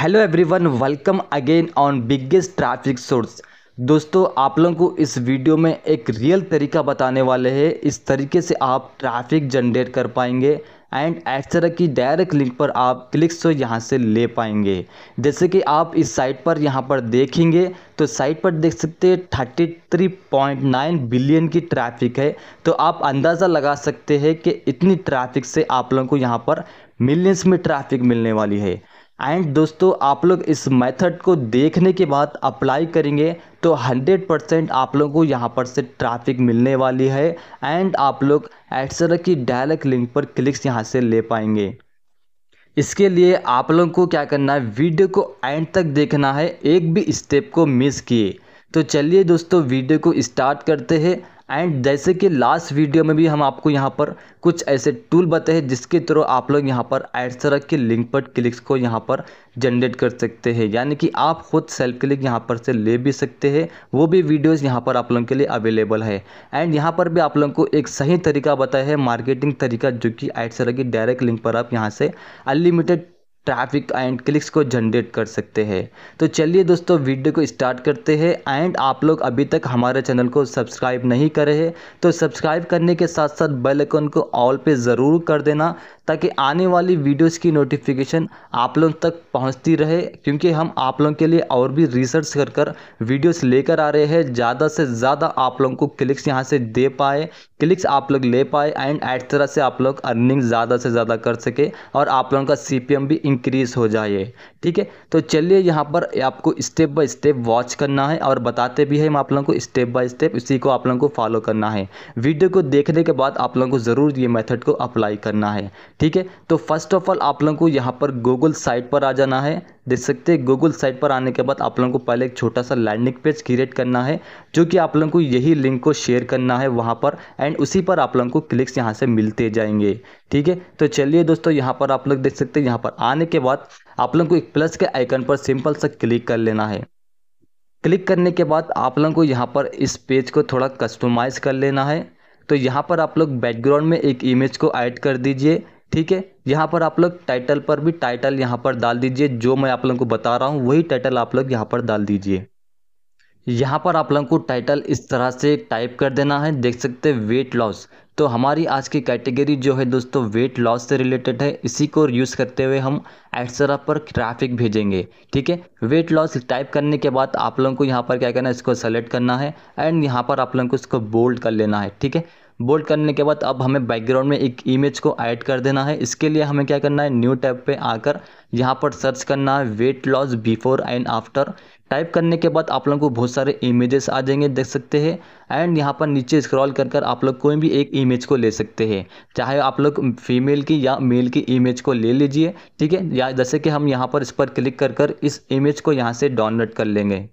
hello everyone welcome again on biggest traffic source दोस्तों आप लोगों को इस वीडियो में एक रियल तरीका बताने वाले हैं इस तरीके से आप ट्रैफिक जनरेट कर पाएंगे एंड एट तरह की डायरेक्ट लिंक पर आप क्लिक्स तो यहाँ से ले पाएंगे जैसे कि आप इस साइट पर यहाँ पर देखेंगे तो साइट पर देख सकते हैं thirty three point nine billion की ट्रैफिक है तो आप अंदाज़ा लगा सकते हैं कि इतनी ट्रैफिक से आप लोगों को यहाँ पर मिलियंस में ट्रैफिक मिलने वाली है एंड दोस्तों आप लोग इस मेथड को देखने के बाद अप्लाई करेंगे तो 100 परसेंट आप लोगों को यहाँ पर से ट्रैफिक मिलने वाली है एंड आप लोग एक्सर की डायरेक्ट लिंक पर क्लिक्स यहाँ से ले पाएंगे इसके लिए आप लोगों को क्या करना है वीडियो को एंड तक देखना है एक भी स्टेप को मिस किए तो चलिए दोस्तों वीडियो को स्टार्ट करते हैं एंड जैसे कि लास्ट वीडियो में भी हम आपको यहाँ पर कुछ ऐसे टूल बताए जिसके थ्रू आप लोग यहाँ पर एडसरा के लिंक पर क्लिक्स को यहाँ पर जनरेट कर सकते हैं यानी कि आप खुद सेल्फ क्लिक यहाँ पर से ले भी सकते हैं वो भी वीडियोस यहाँ पर आप लोगों के लिए अवेलेबल है एंड यहाँ पर भी आप लोगों को एक सही तरीका बताया है मार्केटिंग तरीका जो कि एडसरा की डायरेक्ट लिंक पर आप यहाँ से अनलिमिटेड ट्रैफिक एंड क्लिक्स को जनरेट कर सकते हैं तो चलिए दोस्तों वीडियो को स्टार्ट करते हैं एंड आप लोग अभी तक हमारे चैनल को सब्सक्राइब नहीं करे हैं तो सब्सक्राइब करने के साथ साथ बेल आइकन को ऑल पे ज़रूर कर देना ताकि आने वाली वीडियोस की नोटिफिकेशन आप लोगों तक पहुंचती रहे क्योंकि हम आप लोगों के लिए और भी रिसर्च कर कर वीडियोस लेकर आ रहे हैं ज़्यादा से ज़्यादा आप लोगों को क्लिक्स यहाँ से दे पाए क्लिक्स आप लोग ले पाए एंड एट तरह से आप लोग अर्निंग ज़्यादा से ज़्यादा कर सके और आप लोगों का सी भी इंक्रीज़ हो जाए ठीक है तो चलिए यहाँ पर आपको स्टेप बाय स्टेप वॉच करना है और बताते भी हैं हम आप लोगों को स्टेप बाय स्टेप इसी को आप लोगों को फॉलो करना है वीडियो को देखने के बाद आप लोगों को ज़रूर ये मेथड को अप्लाई करना है ठीक है तो फर्स्ट ऑफ ऑल आप लोगों को यहाँ पर गूगल साइट पर आ जाना है देख सकते हैं गूगल साइट पर आने के बाद आप लोगों को पहले एक छोटा सा लैंडिंग पेज क्रिएट करना है जो कि आप लोगों को यही लिंक को शेयर करना है वहाँ पर एंड उसी पर आप लोगों को क्लिक्स यहाँ से मिलते जाएंगे ठीक है तो चलिए दोस्तों यहाँ पर आप लोग देख सकते हैं यहाँ पर आने के बाद आप लोग को एक प्लस के आइकन पर सिंपल सा क्लिक कर लेना है क्लिक करने के बाद आप लोगों को यहाँ पर इस पेज को थोड़ा कस्टमाइज़ कर लेना है तो यहाँ पर आप लोग बैकग्राउंड में एक इमेज को ऐड कर दीजिए ठीक है यहाँ पर आप लोग टाइटल पर भी टाइटल यहाँ पर डाल दीजिए जो मैं आप लोगों को बता रहा हूँ वही टाइटल आप लोग यहाँ पर डाल दीजिए यहाँ पर आप लोगों को टाइटल इस तरह से टाइप कर देना है देख सकते हैं वेट लॉस तो हमारी आज की कैटेगरी जो है दोस्तों वेट लॉस से रिलेटेड है इसी को यूज़ करते हुए हम एक्सरा पर ट्रैफिक भेजेंगे ठीक है वेट लॉस टाइप करने के बाद आप लोगों को यहाँ पर क्या करना है इसको सेलेक्ट करना है एंड यहाँ पर आप लोगों को इसको बोल्ड कर लेना है ठीक है बोल्ड करने के बाद अब हमें बैकग्राउंड में एक इमेज को ऐड कर देना है इसके लिए हमें क्या करना है न्यू टैब पे आकर यहाँ पर सर्च करना है weight loss before and after type करने के बाद आप लोगों को बहुत सारे इमेजेस आ जाएंगे देख सकते हैं एंड यहाँ पर नीचे स्क्रॉल कर कर आप लोग कोई भी एक इमेज को ले सकते हैं चाहे आप लोग फीमेल की या मेल की इमेज को ले लीजिए ठीक है या जैसे कि हम यहाँ पर इस पर क्लिक कर कर इस इमेज को यहाँ से डाउनलोड कर लेंगे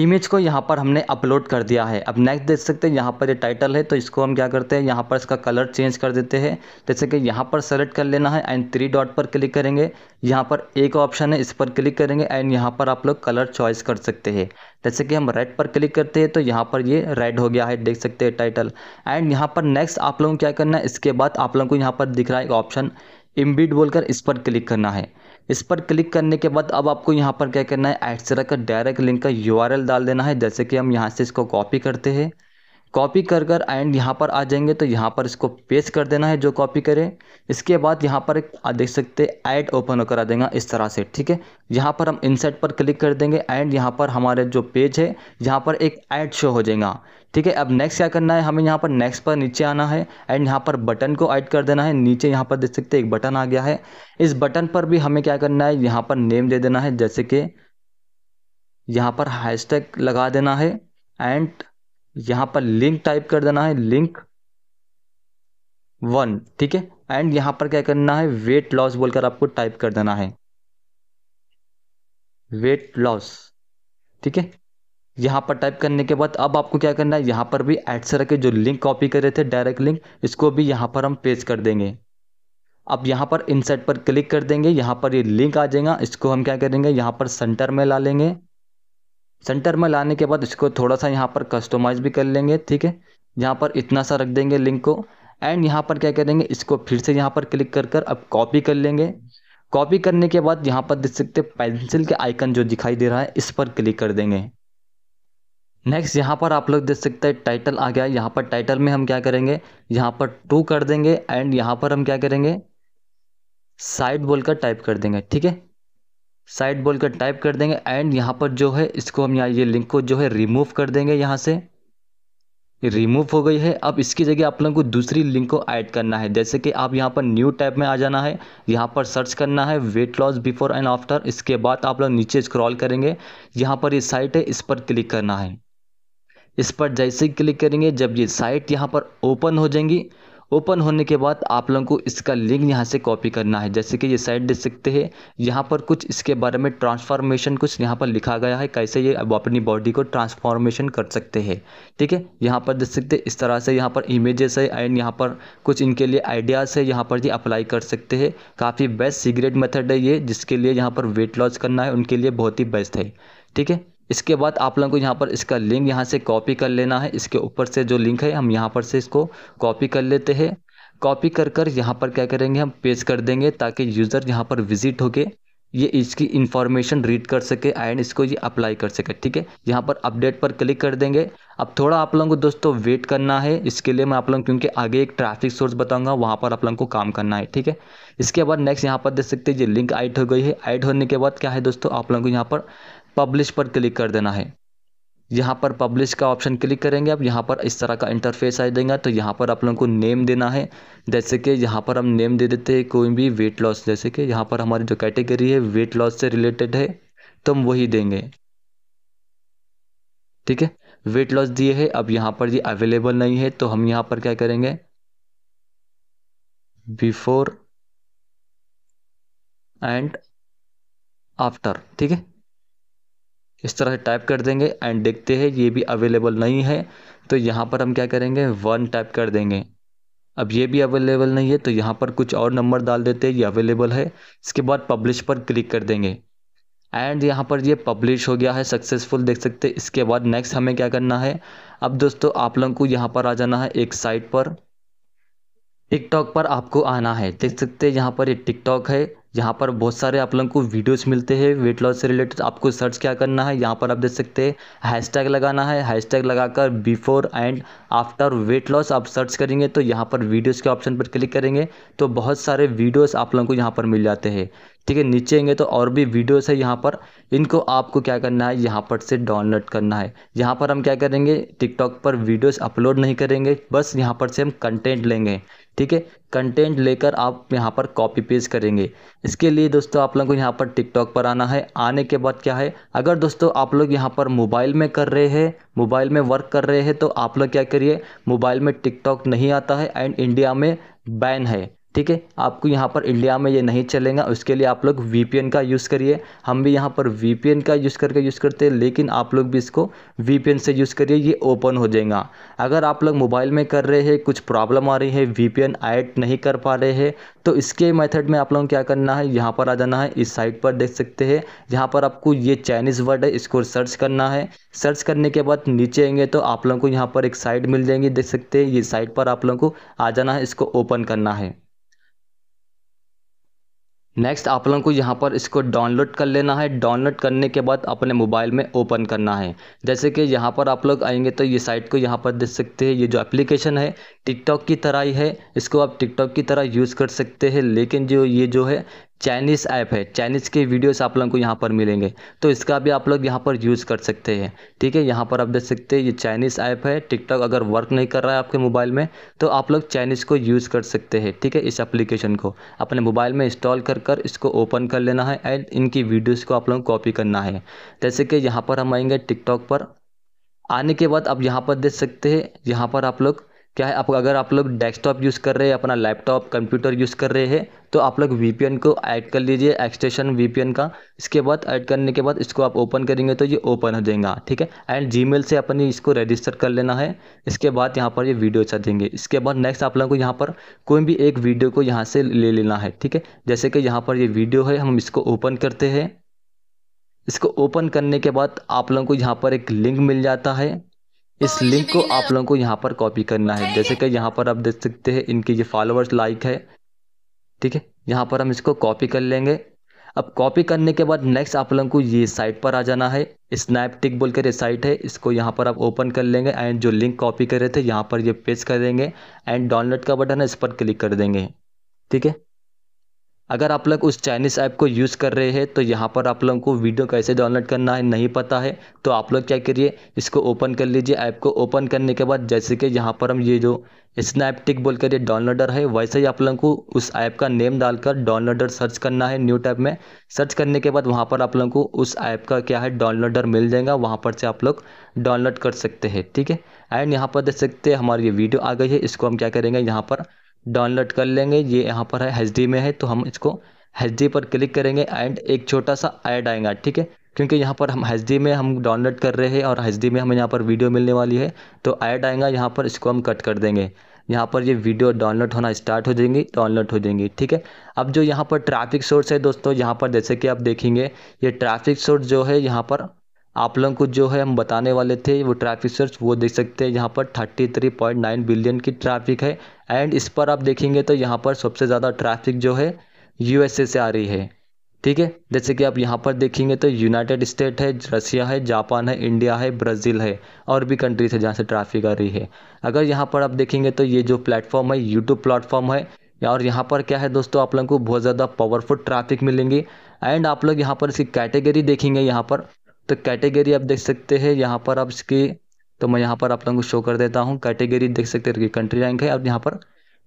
इमेज को यहाँ पर हमने अपलोड कर दिया है अब नेक्स्ट देख सकते हैं यहाँ पर ये यह टाइटल है तो इसको हम क्या करते हैं यहाँ पर इसका कलर चेंज कर देते हैं जैसे कि यहाँ पर सेलेक्ट कर लेना है एंड थ्री डॉट पर क्लिक करेंगे यहाँ पर एक ऑप्शन है इस पर क्लिक करेंगे एंड यहाँ पर आप लोग कलर चॉइस कर सकते हैं जैसे कि हम रेड पर क्लिक करते हैं तो यहाँ पर ये रेड हो गया है देख सकते हैं टाइटल एंड यहाँ पर नेक्स्ट आप लोगों को क्या करना है इसके बाद आप लोगों को यहाँ पर दिख रहा है एक ऑप्शन इम्बिट बोलकर इस पर क्लिक करना है इस पर क्लिक करने के बाद अब आपको यहाँ पर क्या करना है एक्सरा का डायरेक्ट लिंक का यू डाल देना है जैसे कि हम यहाँ से इसको कॉपी करते हैं कॉपी कर कर एंड यहाँ पर आ जाएंगे तो यहाँ पर इसको पेस्ट कर देना है जो कॉपी करें इसके बाद यहाँ पर देख सकते हैं ऐड ओपन होकर आ देगा इस तरह से ठीक है यहाँ पर हम इंसर्ट पर क्लिक कर देंगे एंड यहाँ पर हमारे जो पेज है यहाँ पर एक ऐड शो हो जाएगा ठीक है अब नेक्स्ट क्या करना है हमें यहाँ पर नेक्स्ट पर नीचे आना है एंड यहाँ पर बटन को ऐड कर देना है नीचे यहाँ पर देख सकते हैं एक बटन आ गया है इस बटन पर भी हमें क्या करना है यहाँ पर नेम दे देना है जैसे कि यहाँ पर हैशटैग लगा देना है एंड यहाँ पर लिंक टाइप कर देना है लिंक वन ठीक है एंड यहाँ पर क्या करना है वेट लॉस बोलकर आपको टाइप कर देना है वेट लॉस ठीक है यहाँ पर टाइप करने के बाद अब आपको क्या करना है यहाँ पर भी ऐड से रखे जो लिंक कॉपी कर रहे थे डायरेक्ट लिंक इसको भी यहाँ पर हम पेस्ट कर देंगे अब यहाँ पर इनसेट पर क्लिक कर देंगे यहाँ पर ये लिंक आ जाएगा इसको हम क्या करेंगे यहाँ पर सेंटर में ला लेंगे सेंटर में लाने के बाद इसको थोड़ा सा यहाँ पर कस्टमाइज भी कर लेंगे ठीक है यहाँ पर इतना सा रख देंगे लिंक को एंड यहाँ पर क्या करेंगे इसको फिर से यहाँ पर क्लिक कर कर अब कॉपी कर लेंगे कॉपी करने के बाद यहाँ पर देख सकते पेंसिल के आइकन जो दिखाई दे रहा है इस पर क्लिक कर देंगे नेक्स्ट यहाँ पर आप लोग देख सकते हैं टाइटल आ गया यहाँ पर टाइटल में हम क्या करेंगे यहाँ पर टू कर देंगे एंड यहाँ पर हम क्या करेंगे साइड बोलकर टाइप कर देंगे ठीक है साइड बोलकर टाइप कर देंगे एंड यहाँ पर जो है इसको हम यहाँ ये लिंक को जो है रिमूव कर देंगे यहाँ से रिमूव हो गई है अब इसकी जगह आप लोगों को दूसरी लिंक को ऐड करना है जैसे कि आप यहाँ पर न्यू टैब में आ जाना है यहाँ पर सर्च करना है weight loss before and after इसके बाद आप लोग नीचे स्क्रॉल करेंगे यहाँ पर ये साइट है इस पर क्लिक करना है इस पर जैसे ही क्लिक करेंगे जब ये साइट यहाँ पर ओपन हो जाएंगी ओपन होने के बाद आप लोगों को इसका लिंक यहाँ से कॉपी करना है जैसे कि ये साइट देख सकते हैं यहाँ पर कुछ इसके बारे में ट्रांसफॉर्मेशन कुछ यहाँ पर लिखा गया है कैसे ये अब अपनी बॉडी को ट्रांसफॉर्मेशन कर सकते हैं ठीक है यहाँ पर देख सकते हैं इस तरह से यहाँ पर इमेजेस है एंड यहाँ पर कुछ इनके लिए आइडियाज़ है यहाँ पर ये अप्लाई कर सकते हैं काफ़ी बेस्ट सीग्रेट मेथड है ये जिसके लिए यहाँ पर वेट लॉस करना है उनके लिए बहुत ही बेस्ट है ठीक है इसके बाद आप लोगों को यहाँ पर इसका लिंक यहाँ से कॉपी कर लेना है इसके ऊपर से जो लिंक है हम यहाँ पर से इसको कॉपी कर लेते हैं कॉपी कर कर यहाँ पर क्या करेंगे हम पेज कर देंगे ताकि यूज़र यहाँ पर विजिट होके ये इसकी इन्फॉर्मेशन रीड कर सके एंड इसको ये अप्लाई कर सके ठीक है यहाँ पर अपडेट पर क्लिक कर देंगे अब थोड़ा आप लोगों को दोस्तों वेट करना है इसके लिए मैं आप लोगों क्योंकि आगे एक ट्रैफिक सोर्स बताऊंगा वहाँ पर आप लोगों को काम करना है ठीक है इसके बाद नेक्स्ट यहाँ पर देख सकते हैं ये लिंक ऐड हो गई है ऐड होने के बाद क्या है दोस्तों आप लोगों को यहाँ पर पब्लिश पर क्लिक कर देना है यहाँ पर पब्लिश का ऑप्शन क्लिक करेंगे आप यहाँ पर इस तरह का इंटरफेस आ जाएगा तो यहाँ पर आप लोगों को नेम देना है जैसे कि यहाँ पर हम नेम दे देते हैं कोई भी वेट लॉस जैसे कि यहाँ पर हमारी जो कैटेगरी है वेट लॉस से रिलेटेड है तो हम वही देंगे ठीक है वेट लॉस दिए है अब यहाँ पर ये अवेलेबल नहीं है तो हम यहाँ पर क्या करेंगे बिफोर एंड आफ्टर ठीक है इस तरह से टाइप कर देंगे एंड देखते हैं ये भी अवेलेबल नहीं है तो यहाँ पर हम क्या करेंगे वन टाइप कर देंगे अब ये भी अवेलेबल नहीं है तो यहाँ पर कुछ और नंबर डाल देते हैं ये अवेलेबल है इसके बाद पब्लिश पर क्लिक कर देंगे एंड यहाँ पर ये पब्लिश हो गया है सक्सेसफुल देख सकते हैं इसके बाद नेक्स्ट हमें क्या करना है अब दोस्तों आप लोगों को यहाँ पर आ जाना है एक साइट पर टिकटॉक पर आपको आना है देख सकते हैं यहाँ पर ये टिकटॉक है यहाँ पर बहुत सारे आप लोगों को वीडियोस मिलते हैं वेट लॉस से रिलेटेड आपको सर्च क्या करना है यहाँ पर आप देख सकते हैं हैशटैग लगाना है हैशटैग लगाकर before and after weight loss आप सर्च करेंगे तो यहाँ पर वीडियोस के ऑप्शन पर क्लिक करेंगे तो बहुत सारे वीडियोस आप लोगों को यहाँ पर मिल जाते हैं ठीक है नीचे आएंगे तो और भी वीडियोज़ है यहाँ पर इनको आपको क्या करना है यहाँ पर से डाउनलोड करना है यहाँ पर हम क्या करेंगे टिकटॉक पर वीडियोज़ अपलोड नहीं करेंगे बस यहाँ पर से हम कंटेंट लेंगे ठीक है कंटेंट लेकर आप यहाँ पर कॉपी पेज करेंगे इसके लिए दोस्तों आप लोग को यहाँ पर टिकटॉक पर आना है आने के बाद क्या है अगर दोस्तों आप लोग यहाँ पर मोबाइल में कर रहे हैं मोबाइल में वर्क कर रहे हैं तो आप लोग क्या करिए मोबाइल में टिकटॉक नहीं आता है एंड इंडिया में बैन है ठीक है आपको यहाँ पर इंडिया में ये नहीं चलेगा उसके लिए आप लोग वी का यूज़ करिए हम भी यहाँ पर वी का यूज़ करके यूज़ करते हैं लेकिन आप लोग भी इसको वी से यूज़ करिए ये ओपन हो जाएगा अगर आप लोग मोबाइल में कर रहे हैं कुछ प्रॉब्लम आ रही है वी ऐड नहीं कर पा रहे हैं तो इसके मेथड में आप लोगों को क्या करना है यहाँ पर आ जाना है इस साइट पर देख सकते हैं यहाँ पर आपको ये चाइनीज़ वर्ड है इसको सर्च करना है सर्च करने के बाद नीचे आएंगे तो आप लोगों को यहाँ पर एक साइट मिल जाएंगी देख सकते हैं ये साइट पर आप लोगों को आ जाना है इसको ओपन करना है नेक्स्ट आप लोगों को यहाँ पर इसको डाउनलोड कर लेना है डाउनलोड करने के बाद अपने मोबाइल में ओपन करना है जैसे कि यहाँ पर आप लोग आएंगे तो ये साइट को यहाँ पर देख सकते हैं ये जो एप्लीकेशन है टिकटॉक की तरह ही है इसको आप टिकटॉक की तरह यूज़ कर सकते हैं लेकिन जो ये जो है चाइनीज़ ऐप है चाइनीज़ के वीडियोस आप लोगों को यहाँ पर मिलेंगे तो इसका भी आप लोग यहाँ पर यूज़ कर सकते हैं ठीक है यहाँ पर आप देख सकते हैं ये चाइनीज़ ऐप है टिकटॉक अगर वर्क नहीं कर रहा है आपके मोबाइल में तो आप लोग चाइनीज़ को यूज़ कर सकते हैं ठीक है इस एप्लीकेशन को अपने मोबाइल में इंस्टॉल कर कर इसको ओपन कर लेना है एंड इनकी वीडियोज़ को आप लोगों को कॉपी करना है जैसे कि यहाँ पर हम आएंगे टिकटॉक पर आने के बाद आप यहाँ पर देख सकते हैं यहाँ पर आप लोग क्या है आप अगर आप लोग डेस्कटॉप यूज़ कर रहे हैं अपना लैपटॉप कंप्यूटर यूज़ कर रहे हैं तो आप लोग वी को ऐड कर लीजिए एक्सटेशन वी का इसके बाद ऐड करने के बाद इसको आप ओपन करेंगे तो ये ओपन हो जाएगा ठीक है एंड जी से अपनी इसको रजिस्टर कर लेना है इसके बाद यहाँ पर ये वीडियो चल देंगे इसके बाद नेक्स्ट आप लोगों को यहाँ पर कोई भी एक वीडियो को यहाँ से ले लेना है ठीक है जैसे कि यहाँ पर ये वीडियो है हम इसको ओपन करते हैं इसको ओपन करने के बाद आप लोगों को यहाँ पर एक लिंक मिल जाता है तो इस लिंक को आप लोगों को यहाँ पर कॉपी करना है जैसे कि यहाँ पर आप देख सकते हैं इनके ये फॉलोअर्स लाइक है ठीक है यहाँ पर हम इसको कॉपी कर लेंगे अब कॉपी करने के बाद नेक्स्ट आप लोगों को ये साइट पर आ जाना है स्नैपटिक बोल कर ये साइट है इसको यहाँ पर आप ओपन कर लेंगे एंड जो लिंक कॉपी कर रहे थे यहाँ पर ये पेस्ट कर देंगे एंड डाउनलोड का बटन है इस पर क्लिक कर देंगे ठीक है अगर आप लोग उस चाइनीज़ ऐप को यूज़ कर रहे हैं तो यहाँ पर आप लोगों को वीडियो कैसे डाउनलोड करना है नहीं पता है तो आप लोग क्या करिए इसको ओपन कर लीजिए ऐप को ओपन करने के बाद जैसे कि यहाँ पर हम ये जो स्नैपटिक बोल कर ये डाउनलोडर है वैसे ही आप लोगों को उस ऐप का नेम डालकर डाउनलोडर सर्च करना है न्यू टैप में सर्च करने के बाद वहाँ पर आप लोगों को उस ऐप का क्या है डाउनलोडर मिल जाएगा वहाँ पर से आप लोग डाउनलोड कर सकते हैं ठीक है एंड यहाँ पर देख सकते हैं हमारी ये वीडियो आ गई है इसको हम क्या करेंगे यहाँ पर डाउनलोड कर लेंगे ये यहाँ पर है एच में है तो हम इसको एच पर क्लिक करेंगे एंड एक छोटा सा ऐड आएगा ठीक है क्योंकि यहाँ पर हम एच में हम डाउनलोड कर रहे हैं और एच में हमें यहाँ पर वीडियो मिलने वाली है तो ऐड आएगा यहाँ पर इसको हम कट कर देंगे यहाँ पर ये वीडियो डाउनलोड होना स्टार्ट हो जाएंगी डाउनलोड हो जाएंगी ठीक है अब जो यहाँ पर ट्रैफिक सोर्स है दोस्तों यहाँ पर जैसे कि आप देखेंगे ये ट्रैफिक सोर्स जो है यहाँ पर आप लोगों को जो है हम बताने वाले थे वो ट्रैफिक सर्च वो देख सकते हैं यहाँ पर thirty three point nine billion की ट्रैफिक है एंड इस पर आप देखेंगे तो यहाँ पर सबसे ज़्यादा ट्रैफिक जो है यूएसए से आ रही है ठीक है जैसे कि आप यहाँ पर देखेंगे तो यूनाइटेड स्टेट है रसिया है जापान है इंडिया है ब्राज़ील है और भी कंट्रीज है जहाँ से ट्रैफिक आ रही है अगर यहाँ पर आप देखेंगे तो ये जो प्लेटफॉर्म है यूट्यूब प्लेटफॉर्म है और यहाँ पर क्या है दोस्तों आप लोगों को बहुत ज़्यादा पावरफुल ट्रैफिक मिलेंगी एंड आप लोग यहाँ पर इसकी कैटेगरी देखेंगे यहाँ पर तो कैटेगरी आप देख सकते हैं यहाँ पर आप इसकी तो मैं यहाँ पर आप लोगों को शो कर देता हूँ कैटेगरी देख सकते हैं कंट्री रैंक है अब यहाँ पर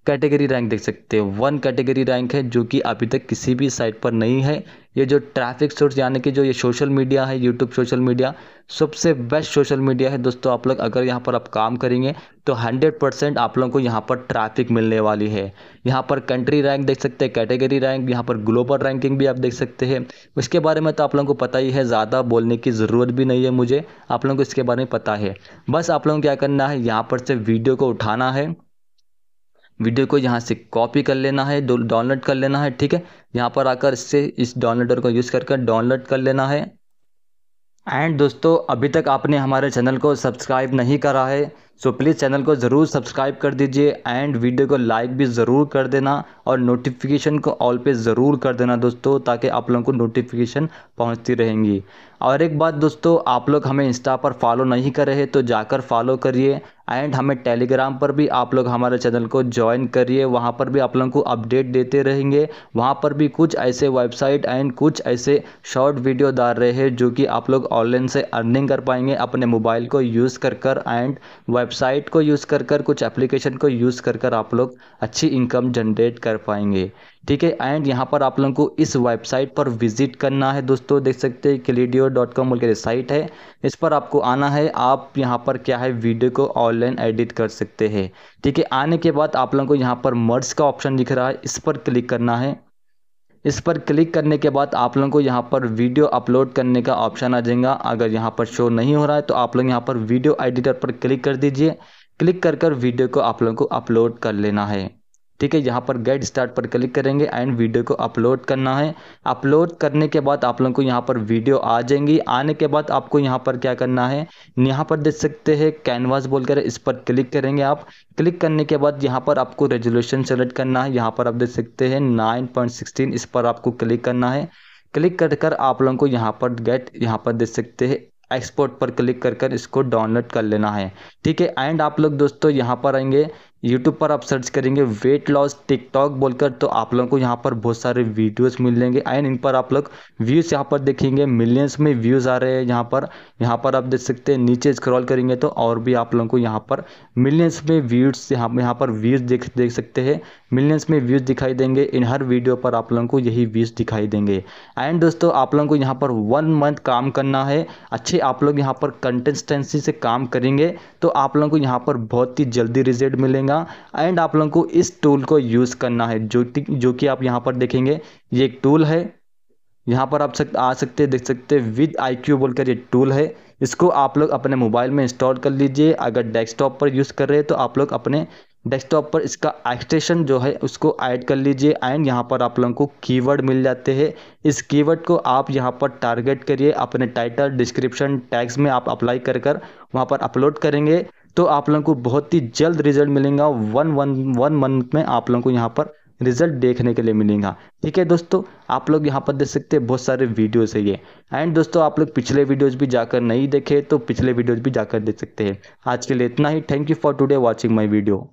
कैटेगरी रैंक देख सकते हैं वन कैटेगरी रैंक है जो कि अभी तक किसी भी साइट पर नहीं है ये जो ट्रैफिक सोर्स यानी कि जो ये सोशल मीडिया है यूट्यूब सोशल मीडिया सबसे बेस्ट सोशल मीडिया है दोस्तों आप लोग अगर यहाँ पर आप काम करेंगे तो 100 परसेंट आप लोगों को यहाँ पर ट्रैफिक मिलने वाली है यहाँ पर कंट्री रैंक देख सकते हैं कैटेगरी रैंक यहाँ पर ग्लोबल रैंकिंग भी आप देख सकते हैं इसके बारे में तो आप लोगों को पता ही है ज़्यादा बोलने की ज़रूरत भी नहीं है मुझे आप लोगों को इसके बारे में पता है बस आप लोगों को क्या करना है यहाँ पर से वीडियो को उठाना है वीडियो को यहाँ से कॉपी कर लेना है डाउनलोड कर लेना है ठीक है यहाँ पर आकर इससे इस डाउनलोडर को यूज़ करके डाउनलोड कर लेना है एंड दोस्तों अभी तक आपने हमारे चैनल को सब्सक्राइब नहीं करा है सो प्लीज़ चैनल को ज़रूर सब्सक्राइब कर दीजिए एंड वीडियो को लाइक भी ज़रूर कर देना और नोटिफिकेशन को ऑल पे ज़रूर कर देना दोस्तों ताकि आप लोगों को नोटिफिकेशन पहुंचती रहेंगी और एक बात दोस्तों आप लोग हमें इंस्टा पर फॉलो नहीं कर रहे तो जाकर फॉलो करिए एंड हमें टेलीग्राम पर भी आप लोग हमारे चैनल को ज्वाइन करिए वहाँ पर भी आप लोगों को अपडेट देते रहेंगे वहाँ पर भी कुछ ऐसे वेबसाइट एंड कुछ ऐसे शॉर्ट वीडियो डाल रहे हैं जो कि आप लोग ऑनलाइन से अर्निंग कर पाएंगे अपने मोबाइल को यूज़ कर कर एंड वेब वेबसाइट को यूज़ कर कर कुछ एप्लीकेशन को यूज़ कर कर आप लोग अच्छी इनकम जनरेट कर पाएंगे ठीक है एंड यहाँ पर आप लोगों को इस वेबसाइट पर विजिट करना है दोस्तों देख सकते हैं क्लीडियो डॉट कॉम बोल के साइट है इस पर आपको आना है आप यहाँ पर क्या है वीडियो को ऑनलाइन एडिट कर सकते हैं ठीक है आने के बाद आप लोगों को यहाँ पर मर्ज का ऑप्शन दिख रहा है इस पर क्लिक करना है इस पर क्लिक करने के बाद आप लोगों को यहाँ पर वीडियो अपलोड करने का ऑप्शन आ जाएगा अगर यहाँ पर शो नहीं हो रहा है तो आप लोग यहाँ पर वीडियो एडिटर पर क्लिक कर दीजिए क्लिक कर कर वीडियो को आप लोगों को अपलोड कर लेना है ठीक है यहाँ पर गेट स्टार्ट पर क्लिक करेंगे एंड वीडियो को अपलोड करना है अपलोड करने के बाद आप लोगों को यहाँ पर वीडियो आ जाएंगी आने के बाद आपको यहाँ पर क्या करना है यहाँ पर देख सकते हैं कैनवास बोलकर इस पर क्लिक करेंगे आप क्लिक करने के बाद यहाँ पर आपको रेजोल्यूशन सेलेक्ट करना है यहाँ पर आप देख सकते हैं नाइन पॉइंट सिक्सटीन इस पर आपको क्लिक करना है क्लिक कर कर आप लोगों को यहाँ पर गेट यहाँ पर देख सकते हैं एक्सपोर्ट पर क्लिक कर कर इसको डाउनलोड कर लेना है ठीक है एंड आप लोग दोस्तों यहाँ पर आएंगे यूट्यूब पर आप सर्च करेंगे वेट लॉस टिकटॉक बोलकर तो आप लोगों को यहाँ पर बहुत सारे वीडियोस मिल जाएंगे एंड इन पर आप लोग व्यूज़ यहाँ पर देखेंगे मिलियंस में व्यूज़ आ रहे हैं यहाँ पर यहाँ पर आप देख सकते हैं नीचे स्क्रॉल करेंगे तो और भी आप लोगों को यहाँ पर मिलियंस में व्यूज़ यहाँ यहाँ पर व्यूज़ देख देख सकते हैं मिलियंस में व्यूज़ दिखाई देंगे इन हर वीडियो पर आप लोगों को यही व्यूज़ दिखाई देंगे एंड दोस्तों आप लोगों को यहाँ पर वन मंथ काम करना है अच्छे आप लोग यहाँ पर कंटेस्टेंसी से काम करेंगे तो आप लोगों को यहाँ पर बहुत ही जल्दी रिजल्ट मिलेंगे रहेगा एंड आप लोगों को इस टूल को यूज़ करना है जो जो कि आप यहाँ पर देखेंगे ये एक टूल है यहाँ पर आप सक, आ सकते देख सकते विद आई क्यू बोलकर ये टूल है इसको आप लोग अपने मोबाइल में इंस्टॉल कर लीजिए अगर डेस्कटॉप पर यूज़ कर रहे हैं तो आप लोग अपने डेस्कटॉप पर इसका एक्सटेशन जो है उसको ऐड कर लीजिए एंड यहाँ पर आप लोगों को कीवर्ड मिल जाते हैं इस कीवर्ड को आप यहाँ पर टारगेट करिए अपने टाइटल डिस्क्रिप्शन टैग्स में आप अप्लाई कर कर वहाँ पर अपलोड करेंगे तो आप लोगों को बहुत ही जल्द रिजल्ट मिलेगा वन वन वन मंथ में आप लोगों को यहाँ पर रिजल्ट देखने के लिए मिलेगा ठीक है दोस्तों आप लोग यहाँ पर देख सकते हैं बहुत सारे वीडियोस है ये एंड दोस्तों आप लोग पिछले वीडियोस भी जाकर नहीं देखे तो पिछले वीडियोस भी जाकर देख सकते हैं आज के लिए इतना ही thank you for today watching my video